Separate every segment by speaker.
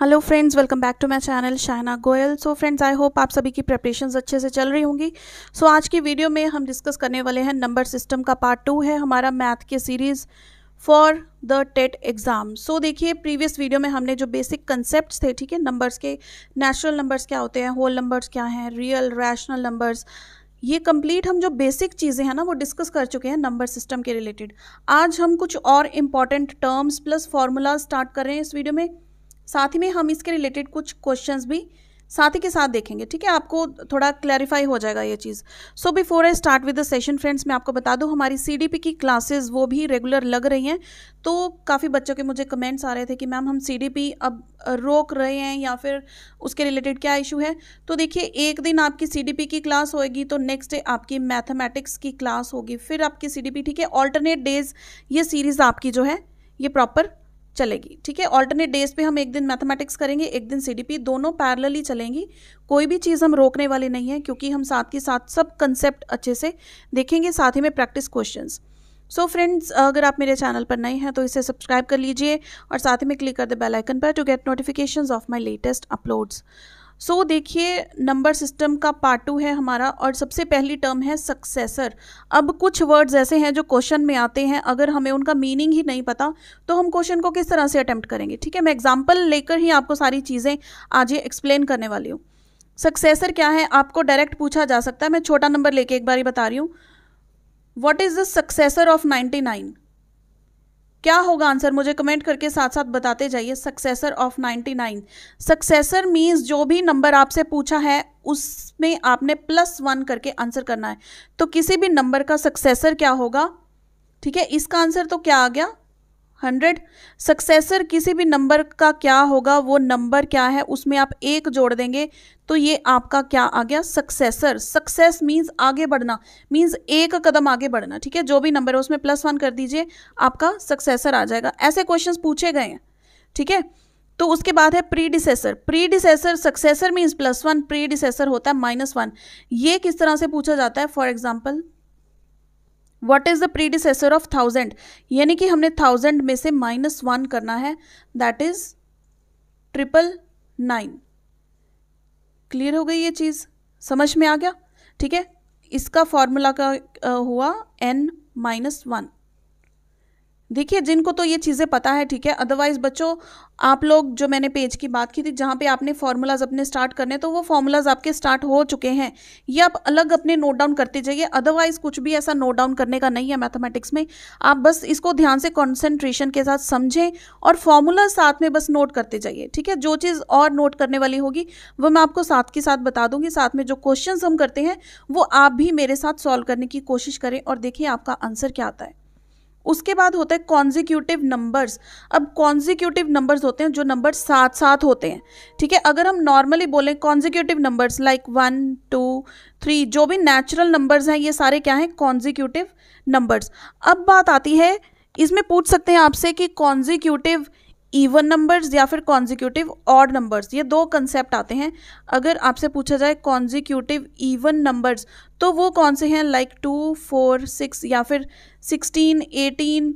Speaker 1: hello friends welcome back to my channel Shahna Goyal so friends I hope आप सभी की preparations अच्छे से चल रही होंगी सो so, आज की वीडियो में हम डिस्कस करने वाले हैं नंबर सिस्टम का पार्ट टू है हमारा मैथ के series for the TET exam so देखिए प्रीवियस वीडियो में हमने जो बेसिक कंसेप्ट थे ठीक है नंबर्स के नेचुरल नंबर्स क्या होते हैं होल नंबर्स क्या हैं रियल रैशनल नंबर्स ये कंप्लीट हम जो बेसिक चीज़ें हैं ना वो डिस्कस कर चुके हैं नंबर सिस्टम के रिलेटेड आज हम कुछ और important terms plus formulas start कर रहे हैं इस वीडियो में साथ ही में हम इसके रिलेटेड कुछ क्वेश्चंस भी साथ ही के साथ देखेंगे ठीक है आपको थोड़ा क्लैरिफाई हो जाएगा ये चीज़ so before I start with the session friends मैं आपको बता दूं हमारी सीडीपी की क्लासेस वो भी रेगुलर लग रही हैं तो काफ़ी बच्चों के मुझे कमेंट्स आ रहे थे कि मैम हम सीडीपी अब रोक रहे हैं या फिर उसके रिलेटेड क्या इशू है तो देखिए एक दिन आपकी सी की क्लास होएगी तो नेक्स्ट डे आपकी मैथमेटिक्स की क्लास होगी फिर आपकी सी ठीक है ऑल्टरनेट डेज ये सीरीज़ आपकी जो है ये प्रॉपर चलेगी ठीक है ऑल्टरनेट डेज पे हम एक दिन मैथमेटिक्स करेंगे एक दिन सी दोनों पैरलली चलेंगी कोई भी चीज़ हम रोकने वाले नहीं है क्योंकि हम साथ के साथ सब कंसेप्ट अच्छे से देखेंगे साथ ही में practice questions so so friends अगर आप मेरे चैनल पर नए हैं तो इसे सब्सक्राइब कर लीजिए और साथ ही में क्लिक कर दे बेल आइकन पर to get notifications of my latest uploads so so, देखिए नंबर सिस्टम का पार्ट टू है हमारा और सबसे पहली टर्म है सक्सेसर अब कुछ वर्ड्स ऐसे हैं जो क्वेश्चन में आते हैं अगर हमें उनका मीनिंग ही नहीं पता तो हम क्वेश्चन को किस तरह से अटैम्प्ट करेंगे ठीक है मैं एग्जाम्पल लेकर ही आपको सारी चीज़ें आज ये एक्सप्लेन करने वाली हूँ सक्सेसर क्या है आपको डायरेक्ट पूछा जा सकता है मैं छोटा नंबर लेके एक बार ही बता रही हूँ what is the successor of ninety nine क्या होगा आंसर मुझे कमेंट करके साथ साथ बताते जाइए सक्सेसर ऑफ 99 सक्सेसर मीन्स जो भी नंबर आपसे पूछा है उसमें आपने प्लस वन करके आंसर करना है तो किसी भी नंबर का सक्सेसर क्या होगा ठीक है इसका आंसर तो क्या आ गया हंड्रेड सक्सेसर किसी भी नंबर का क्या होगा वो नंबर क्या है उसमें आप एक जोड़ देंगे तो ये आपका क्या आ गया सक्सेसर सक्सेस मीन्स आगे बढ़ना मीन्स एक कदम आगे बढ़ना ठीक है जो भी नंबर है उसमें प्लस वन कर दीजिए आपका सक्सेसर आ जाएगा ऐसे क्वेश्चन पूछे गए हैं ठीक है तो उसके बाद है predecessor predecessor successor means plus one predecessor होता है माइनस वन ये किस तरह से पूछा जाता है for example what is the predecessor of thousand यानी कि हमने थाउजेंड में से माइनस वन करना है that is triple nine clear हो गई ये चीज़ समझ में आ गया ठीक है इसका फॉर्मूला का हुआ एन माइनस वन देखिए जिनको तो ये चीज़ें पता है ठीक है अदरवाइज़ बच्चों आप लोग जो मैंने पेज की बात की थी जहाँ पे आपने फार्मूलाज अपने स्टार्ट करने तो वो फार्मूलाज आपके स्टार्ट हो चुके हैं ये आप अलग अपने नोट डाउन करते जाइए अदरवाइज़ कुछ भी ऐसा नोट डाउन करने का नहीं है मैथमेटिक्स में आप बस इसको ध्यान से कॉन्सेंट्रेशन के साथ समझें और फार्मूला साथ में बस नोट करते जाइए ठीक है जो चीज़ और नोट करने वाली होगी वो मैं आपको साथ के साथ बता दूंगी साथ में जो क्वेश्चन हम करते हैं वो आप भी मेरे साथ सॉल्व करने की कोशिश करें और देखिए आपका आंसर क्या आता है उसके बाद होता है कॉन्जिक्यूटिव नंबर्स अब कॉन्जिक्यूटिव नंबर्स होते हैं जो नंबर साथ साथ होते हैं ठीक है अगर हम नॉर्मली बोलें consecutive numbers like one two three जो भी नेचुरल नंबर्स हैं ये सारे क्या हैं कॉन्जिक्यूटिव नंबर्स अब बात आती है इसमें पूछ सकते हैं आपसे कि कॉन्जिक्यूटिव इवन नंबर्स या फिर कॉन्जिक्यूटिव ऑड नंबर्स ये दो कंसेप्ट आते हैं अगर आपसे पूछा जाए कॉन्जिक्यूटिव इवन नंबर्स तो वो कौन से हैं लाइक टू फोर सिक्स या फिर सिक्सटीन एटीन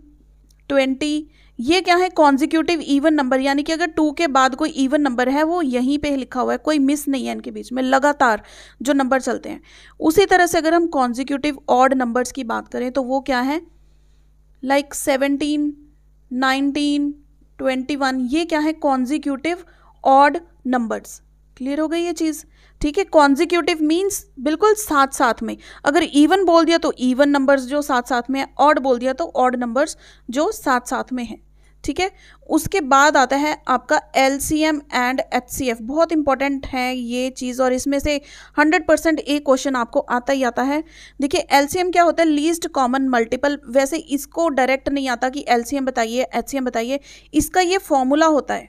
Speaker 1: ट्वेंटी ये क्या है कॉन्जिक्यूटिव इवन नंबर यानी कि अगर टू के बाद कोई ईवन नंबर है वो यहीं पे लिखा हुआ है कोई मिस नहीं है इनके बीच में लगातार जो नंबर चलते हैं उसी तरह से अगर हम कॉन्जिक्यूटिव ऑड नंबर्स की बात करें तो वो क्या है like seventeen nineteen twenty one ये क्या है कॉन्जिक्यूटिव ऑड नंबर्स क्लियर हो गई ये चीज़ ठीक है कॉन्जिक्यूटिव मीन्स बिल्कुल साथ साथ में अगर इवन बोल दिया तो इवन नंबर्स जो साथ साथ में है ऑड बोल दिया तो ऑड नंबर्स जो साथ साथ में है ठीक है उसके बाद आता है आपका L C M and H C F बहुत इंपॉर्टेंट है ये चीज़ और इसमें से हंड्रेड परसेंट एक क्वेश्चन आपको आता ही आता है देखिए एल सी एम क्या होता है लीस्ट कॉमन मल्टीपल वैसे इसको डायरेक्ट नहीं आता कि एल सी एम बताइए एच सी एम बताइए इसका ये फॉर्मूला होता है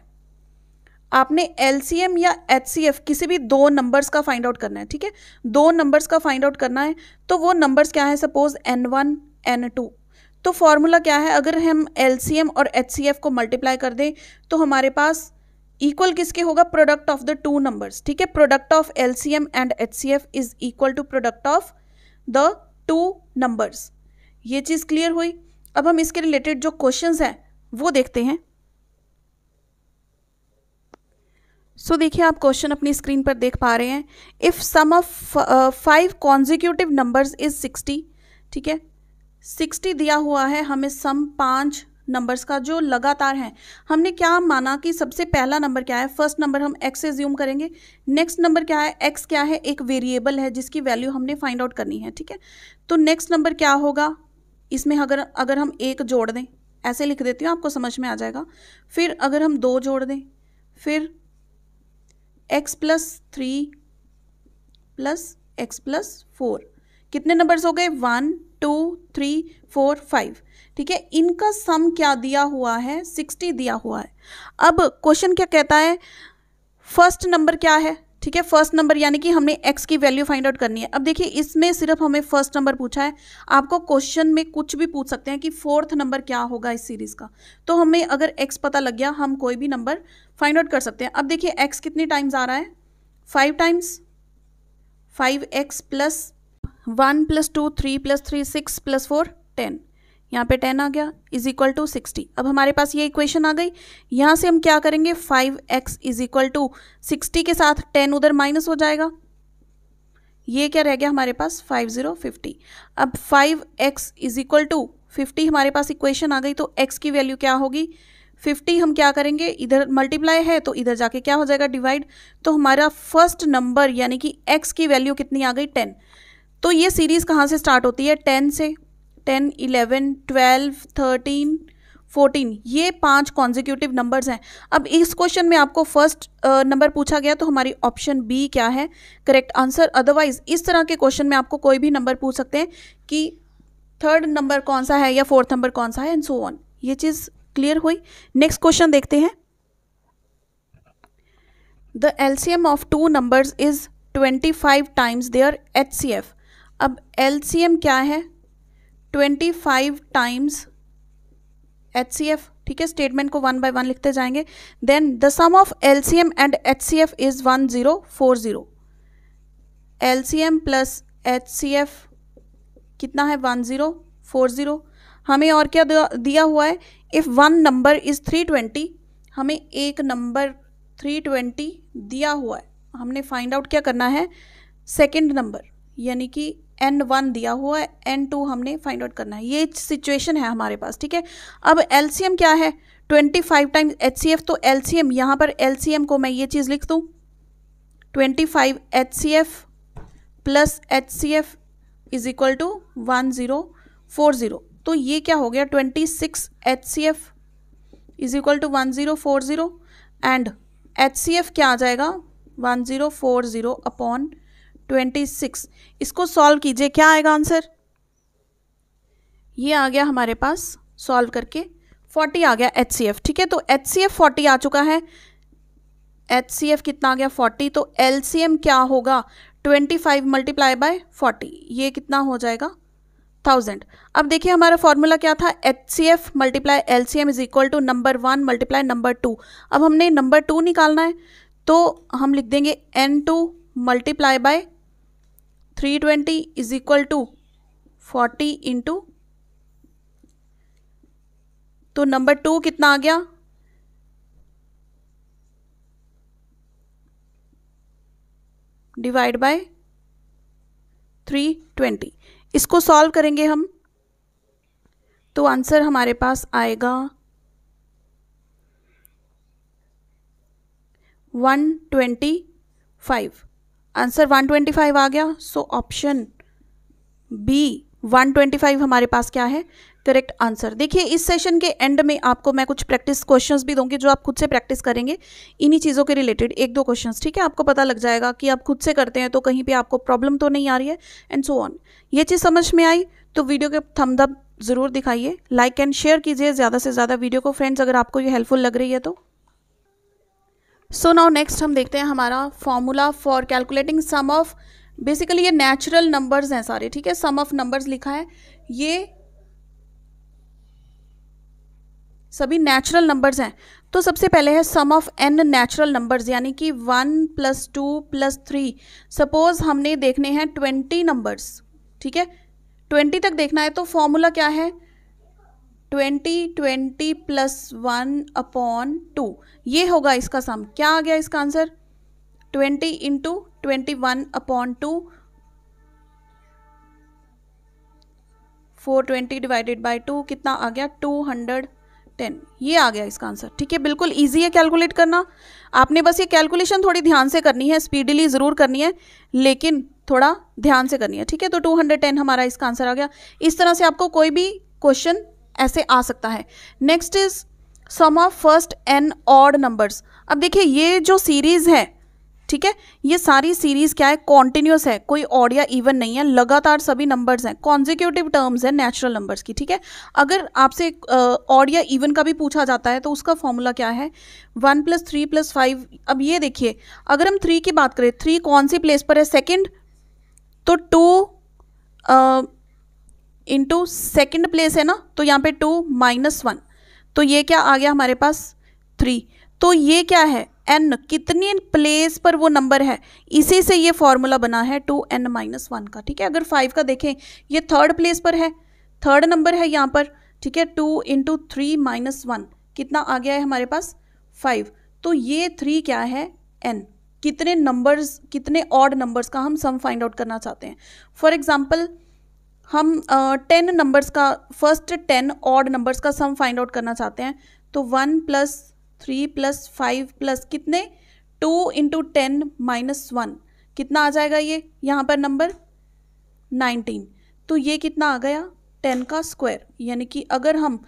Speaker 1: आपने एल सी एम या एच सी एफ किसी भी दो नंबर्स का फाइंड आउट करना है ठीक है दो नंबर्स का फाइंड आउट करना है तो वो नंबर्स क्या है suppose N one N two तो फार्मूला क्या है अगर हम एल और एच को मल्टीप्लाई कर दें तो हमारे पास इक्वल किसके होगा product of the two numbers ठीक है product of M and F is equal to product of the two numbers ये चीज़ क्लियर हुई अब हम इसके रिलेटेड जो क्वेश्चंस हैं वो देखते हैं सो so, देखिए आप क्वेश्चन अपनी स्क्रीन पर देख पा रहे हैं if sum of five consecutive numbers is sixty ठीक है सिक्सटी दिया हुआ है हमें सम पाँच नंबर्स का जो लगातार हैं हमने क्या माना कि सबसे पहला नंबर क्या है फर्स्ट नंबर हम एक्स से ज्यूम करेंगे नेक्स्ट नंबर क्या है एक्स क्या है एक वेरिएबल है जिसकी वैल्यू हमने फाइंड आउट करनी है ठीक है तो नेक्स्ट नंबर क्या होगा इसमें अगर अगर हम एक जोड़ दें ऐसे लिख देती हूँ आपको समझ में आ जाएगा फिर अगर हम दो जोड़ दें फिर X plus three plus X plus four कितने नंबर्स हो गए one two three four five ठीक है इनका सम क्या दिया हुआ है सिक्सटी दिया हुआ है अब क्वेश्चन क्या कहता है फर्स्ट नंबर क्या है ठीक है फर्स्ट नंबर यानी कि हमने एक्स की वैल्यू फाइंड आउट करनी है अब देखिए इसमें सिर्फ हमें फर्स्ट नंबर पूछा है आपको क्वेश्चन में कुछ भी पूछ सकते हैं कि फोर्थ नंबर क्या होगा इस सीरीज़ का तो हमें अगर एक्स पता लग गया हम कोई भी नंबर फाइंड आउट कर सकते हैं अब देखिए एक्स कितने टाइम्स आ रहा है five times five X plus one plus two three plus three six plus four ten यहाँ पे टेन आ गया इज इक्वल टू सिक्सटी अब हमारे पास ये इक्वेशन आ गई यहाँ से हम क्या करेंगे five X is equal to sixty के साथ टेन उधर माइनस हो जाएगा ये क्या रह गया हमारे पास फाइव ज़ीरो फिफ्टी अब five X is equal to fifty हमारे पास इक्वेशन आ गई तो एक्स की वैल्यू क्या होगी फिफ्टी हम क्या करेंगे इधर मल्टीप्लाई है तो इधर जाके क्या हो जाएगा डिवाइड तो हमारा फर्स्ट नंबर यानी कि एक्स की वैल्यू कितनी आ गई टेन तो ये सीरीज़ कहाँ से स्टार्ट होती है टेन से ten eleven twelve thirteen fourteen ये पांच कॉन्जिक्यूटिव नंबर्स हैं अब इस क्वेश्चन में आपको फर्स्ट नंबर पूछा गया तो हमारी ऑप्शन बी क्या है करेक्ट आंसर अदरवाइज इस तरह के क्वेश्चन में आपको कोई भी नंबर पूछ सकते हैं कि थर्ड नंबर कौन सा है या फोर्थ नंबर कौन सा है एंड सो ऑन ये चीज़ क्लियर हुई नेक्स्ट क्वेश्चन देखते हैं the L C M of two numbers is twenty five times their H C F अब एल क्या है twenty five times H C F ठीक है स्टेटमेंट को वन बाय वन लिखते जाएंगे then the sum of L C M and H C F is one zero four zero L C M plus H C F कितना है one zero four zero हमें और क्या दिया हुआ है if one number is three twenty हमें एक नंबर थ्री ट्वेंटी दिया हुआ है हमने फाइंड आउट क्या करना है सेकेंड नंबर यानी कि एन वन दिया हुआ है एन टू हमने फाइंड आउट करना है ये सिचुएशन है हमारे पास ठीक है अब एल क्या है twenty five times H C F तो एल सी एम यहाँ पर एल सी एम को मैं ये चीज़ लिख दूँ twenty five H C F plus H C F is equal to one zero four zero तो ये क्या हो गया twenty six H C F is equal to one zero four zero and H C F क्या आ जाएगा one zero four zero upon twenty six इसको solve कीजिए क्या आएगा आंसर ये आ गया हमारे पास सॉल्व करके फोर्टी आ गया एच सी एफ ठीक है तो एच सी एफ फोर्टी आ चुका है एच सी एफ कितना आ गया फोर्टी तो एल सी एम क्या होगा twenty five multiply by forty ये कितना हो जाएगा थाउजेंड अब देखिए हमारा फॉर्मूला क्या था H C F multiply L C M is equal to number one multiply number two अब हमने नंबर टू निकालना है तो हम लिख देंगे N two multiply by three twenty is equal to forty into तो नंबर टू कितना आ गया डिवाइड बाय थ्री ट्वेंटी इसको सॉल्व करेंगे हम तो आंसर हमारे पास आएगा वन ट्वेंटी फाइव आंसर 125 आ गया सो ऑप्शन बी 125 हमारे पास क्या है करेक्ट आंसर देखिए इस सेशन के एंड में आपको मैं कुछ प्रैक्टिस क्वेश्चंस भी दूंगी जो आप खुद से प्रैक्टिस करेंगे इन्हीं चीज़ों के रिलेटेड एक दो क्वेश्चंस ठीक है आपको पता लग जाएगा कि आप खुद से करते हैं तो कहीं पे आपको प्रॉब्लम तो नहीं आ रही है एंड सो ऑन ये चीज़ समझ में आई तो वीडियो के थम्सअप ज़रूर दिखाइए लाइक एंड शेयर कीजिए ज़्यादा से ज़्यादा वीडियो को फ्रेंड्स अगर आपको ये हेल्पफुल लग रही है तो सो नाउ नेक्स्ट हम देखते हैं हमारा formula for calculating sum of basically ये नेचुरल नंबर्स हैं सारे ठीक है सम ऑफ नंबर्स लिखा है ये सभी नेचुरल नंबर्स हैं तो सबसे पहले है sum of N natural numbers यानी कि one plus two plus three suppose हमने देखने हैं ट्वेंटी नंबर्स ठीक है ट्वेंटी तक देखना है तो फॉर्मूला क्या है twenty twenty plus one upon two ये होगा इसका सम क्या आ गया इसका answer twenty into twenty one upon two four twenty divided by two कितना आ गया टू हंड्रेड टेन ये आ गया इसका आंसर ठीक है बिल्कुल ईजी है कैलकुलेट करना आपने बस ये कैलकुलेशन थोड़ी ध्यान से करनी है स्पीडली ज़रूर करनी है लेकिन थोड़ा ध्यान से करनी है ठीक है तो टू हंड्रेड टेन हमारा इसका आंसर आ गया इस तरह से आपको कोई भी क्वेश्चन ऐसे आ सकता है next is sum of first N odd numbers अब देखिए ये जो सीरीज़ है ठीक है ये सारी सीरीज़ क्या है कॉन्टिन्यूस है कोई ऑड या इवन नहीं है लगातार सभी नंबर्स हैं कॉन्जिक्यूटिव टर्म्स हैं नेचुरल नंबर्स की ठीक है अगर आपसे ऑड या इवन का भी पूछा जाता है तो उसका फॉर्मूला क्या है one plus three plus five अब ये देखिए अगर हम थ्री की बात करें थ्री कौन सी प्लेस पर है सेकेंड तो टू इंटू सेकेंड प्लेस है ना तो यहाँ पे टू माइनस वन तो ये क्या आ गया हमारे पास थ्री तो ये क्या है एन कितनी प्लेस पर वो नंबर है इसी से ये फॉर्मूला बना है टू एन माइनस वन का ठीक है अगर फाइव का देखें ये थर्ड प्लेस पर है थर्ड नंबर है यहाँ पर ठीक है two into three minus one कितना आ गया है हमारे पास फाइव तो ये थ्री क्या है एन कितने नंबर्स कितने ऑड नंबर्स का हम सम फाइंड आउट करना चाहते हैं फॉर एग्जाम्पल हम टेन uh, नंबर्स का फर्स्ट टेन ऑड नंबर्स का सम फाइंड आउट करना चाहते हैं तो one plus three plus five plus कितने two into ten minus one कितना आ जाएगा ये यहाँ पर नंबर नाइनटीन तो ये कितना आ गया टेन का स्क्वायर यानी कि अगर हम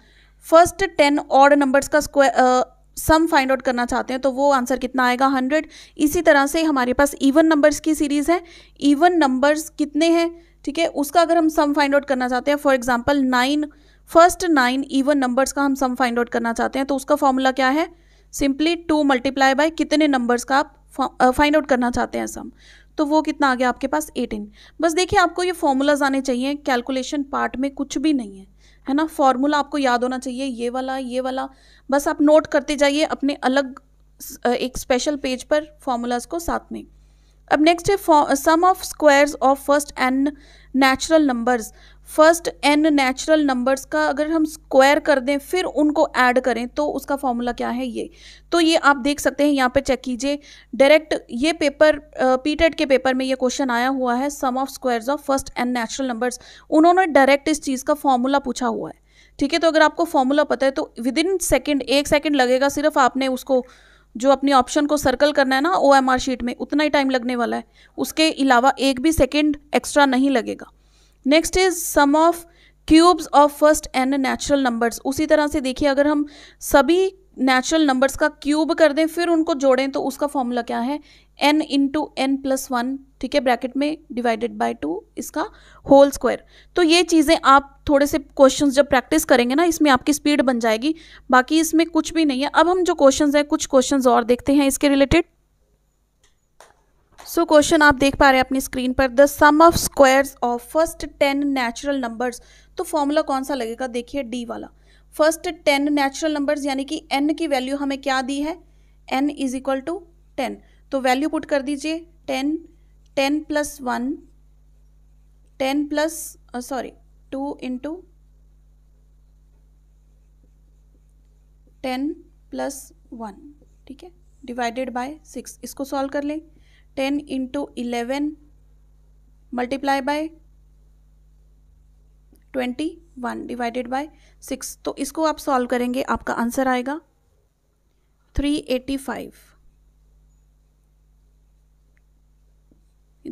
Speaker 1: फर्स्ट टेन ऑड नंबर्स का स्क्वायर सम फाइंड आउट करना चाहते हैं तो वो आंसर कितना आएगा हंड्रेड इसी तरह से हमारे पास इवन नंबर्स की सीरीज़ है इवन नंबर्स कितने हैं ठीक है उसका अगर हम सम फाइंड आउट करना चाहते हैं for example nine first nine even numbers का हम सम फाइंड आउट करना चाहते हैं तो उसका फॉर्मूला क्या है सिंपली टू मल्टीप्लाई बाय कितने नंबर्स का आप फाइंड आउट करना चाहते हैं सम तो वो कितना आ गया आपके पास एटीन बस देखिए आपको ये फॉर्मूलाज आने चाहिए कैलकुलेशन पार्ट में कुछ भी नहीं है है ना फॉर्मूला आपको याद होना चाहिए ये वाला ये वाला बस आप नोट करते जाइए अपने अलग एक स्पेशल पेज पर फॉर्मूलाज को साथ में अब नेक्स्ट है sum of squares of first N natural numbers first N natural numbers का अगर हम स्क्वायर कर दें फिर उनको ऐड करें तो उसका फॉर्मूला क्या है ये तो ये आप देख सकते हैं यहाँ पे चेक कीजिए डायरेक्ट ये पेपर पीटेड e के पेपर में ये क्वेश्चन आया हुआ है sum of squares of first N natural numbers उन्होंने डायरेक्ट इस चीज़ का फॉर्मूला पूछा हुआ है ठीक है तो अगर आपको फॉर्मूला पता है तो विद इन सेकेंड एक सेकेंड लगेगा सिर्फ आपने उसको जो अपने ऑप्शन को सर्कल करना है ना ओ शीट में उतना ही टाइम लगने वाला है उसके अलावा एक भी सेकेंड एक्स्ट्रा नहीं लगेगा next is sum of cubes of first N natural numbers उसी तरह से देखिए अगर हम सभी नेचुरल नंबर्स का क्यूब कर दें फिर उनको जोड़ें तो उसका फॉर्मूला क्या है N into N plus one ठीक है ब्रैकेट में डिवाइडेड बाय टू इसका होल स्क्वायर तो ये चीज़ें आप थोड़े से क्वेश्चंस जब प्रैक्टिस करेंगे ना इसमें आपकी स्पीड बन जाएगी बाकी इसमें कुछ भी नहीं है अब हम जो क्वेश्चंस हैं कुछ क्वेश्चंस और देखते हैं इसके रिलेटेड सो so, क्वेश्चन आप देख पा रहे हैं अपनी स्क्रीन पर the sum of squares of first ten natural numbers तो फॉर्मूला कौन सा लगेगा देखिए डी वाला फर्स्ट टेन नेचुरल नंबर्स यानी कि एन की वैल्यू हमें क्या दी है N is equal to ten तो वैल्यू पुट कर दीजिए ten ten plus one ten plus sorry two into ten plus one ठीक है डिवाइडेड बाय सिक्स इसको सॉल्व कर लें ten into eleven multiply by twenty one divided by six तो इसको आप सॉल्व करेंगे आपका आंसर आएगा three eighty five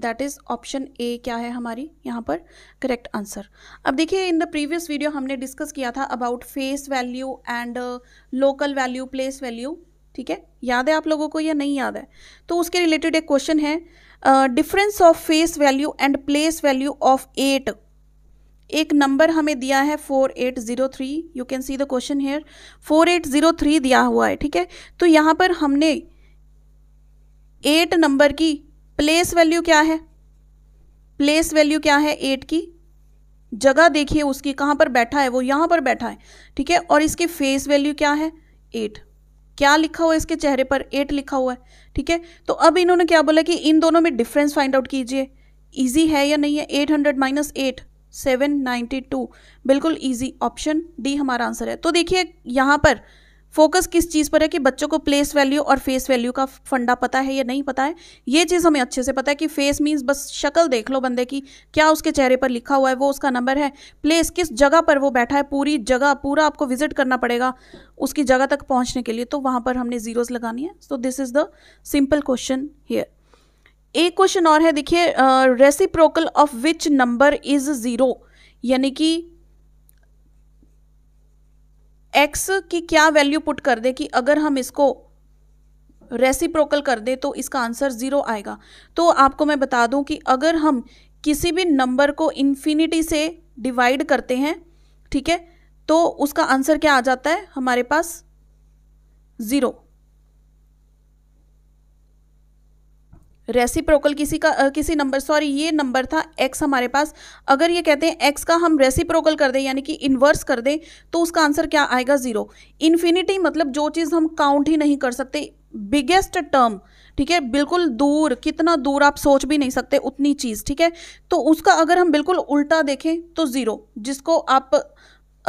Speaker 1: that is option A क्या है हमारी यहाँ पर करेक्ट आंसर अब देखिए इन द प्रीवियस वीडियो हमने डिस्कस किया था about face value and local value place value ठीक है याद है आप लोगों को या नहीं याद है तो उसके रिलेटेड एक क्वेश्चन है difference of face value and place value of eight एक नंबर हमें दिया है four eight zero three you can see the question here four eight zero three दिया हुआ है ठीक है तो यहाँ पर हमने एट नंबर की प्लेस वैल्यू क्या है प्लेस वैल्यू क्या है एट की जगह देखिए उसकी कहाँ पर बैठा है वो यहाँ पर बैठा है ठीक है और इसकी फेस वैल्यू क्या है एट क्या लिखा हुआ है इसके चेहरे पर एट लिखा हुआ है ठीक है तो अब इन्होंने क्या बोला कि इन दोनों में डिफरेंस फाइंड आउट कीजिए ईजी है या नहीं है एट हंड्रेड माइनस एट 792 बिल्कुल इजी ऑप्शन डी हमारा आंसर है तो देखिए यहाँ पर फोकस किस चीज़ पर है कि बच्चों को प्लेस वैल्यू और फेस वैल्यू का फंडा पता है या नहीं पता है ये चीज़ हमें अच्छे से पता है कि फेस मीन्स बस शक्ल देख लो बंदे की क्या उसके चेहरे पर लिखा हुआ है वो उसका नंबर है प्लेस किस जगह पर वो बैठा है पूरी जगह पूरा आपको विजिट करना पड़ेगा उसकी जगह तक पहुँचने के लिए तो वहाँ पर हमने ज़ीरोज़ लगानी है so this is the simple question here एक क्वेश्चन और है देखिए reciprocal of which number is zero यानी कि एक्स की क्या वैल्यू पुट कर दे कि अगर हम इसको रेसिप्रोकल कर दे तो इसका आंसर ज़ीरो आएगा तो आपको मैं बता दूं कि अगर हम किसी भी नंबर को इन्फिनिटी से डिवाइड करते हैं ठीक है तो उसका आंसर क्या आ जाता है हमारे पास ज़ीरो रेसिप्रोकल किसी का आ, किसी नंबर सॉरी ये नंबर था एक्स हमारे पास अगर ये कहते हैं एक्स का हम रेसिप्रोकल कर दें यानी कि इन्वर्स कर दें तो उसका आंसर क्या आएगा ज़ीरो इन्फिनिटी मतलब जो चीज़ हम काउंट ही नहीं कर सकते बिगेस्ट टर्म ठीक है बिल्कुल दूर कितना दूर आप सोच भी नहीं सकते उतनी चीज़ ठीक है तो उसका अगर हम बिल्कुल उल्टा देखें तो ज़ीरो जिसको आप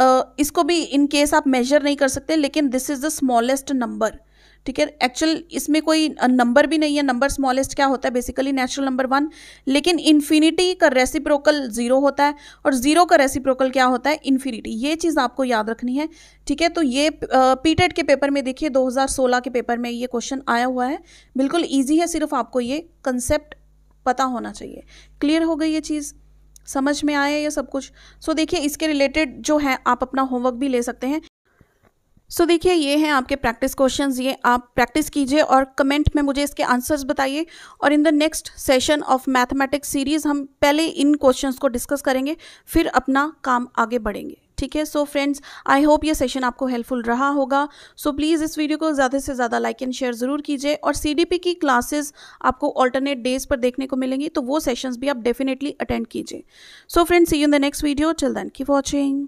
Speaker 1: आ, इसको भी इन केस आप मेजर नहीं कर सकते लेकिन this is the smallest number ठीक है एक्चुअल इसमें कोई नंबर भी नहीं है नंबर स्मॉलेस्ट क्या होता है बेसिकली नेचुरल नंबर वन लेकिन इन्फिनिटी का रेसिप्रोकल ज़ीरो होता है और ज़ीरो का रेसिप्रोकल क्या होता है इन्फिनिटी ये चीज़ आपको याद रखनी है ठीक है तो ये पीटेड के पेपर में देखिए 2016 के पेपर में ये क्वेश्चन आया हुआ है बिल्कुल ईजी है सिर्फ आपको ये कंसेप्ट पता होना चाहिए क्लियर हो गई ये चीज़ समझ में आया ये सब कुछ सो so, देखिए इसके रिलेटेड जो है आप अपना होमवर्क भी ले सकते हैं सो so, देखिए ये हैं आपके प्रैक्टिस क्वेश्चन ये आप प्रैक्टिस कीजिए और कमेंट में मुझे इसके आंसर्स बताइए और in the next session of mathematics series हम पहले इन क्वेश्चंस को डिस्कस करेंगे फिर अपना काम आगे बढ़ेंगे ठीक है सो फ्रेंड्स आई होप ये सेशन आपको हेल्पफुल रहा होगा सो so, प्लीज़ इस वीडियो को ज़्यादा से ज़्यादा लाइक एंड शेयर ज़रूर कीजिए और सी की क्लासेस आपको ऑल्टरनेट डेज पर देखने को मिलेंगी तो वो सेशंस भी आप डेफिनेटली अटेंड कीजिए so friends see you in the next video चल दैन की वॉचिंग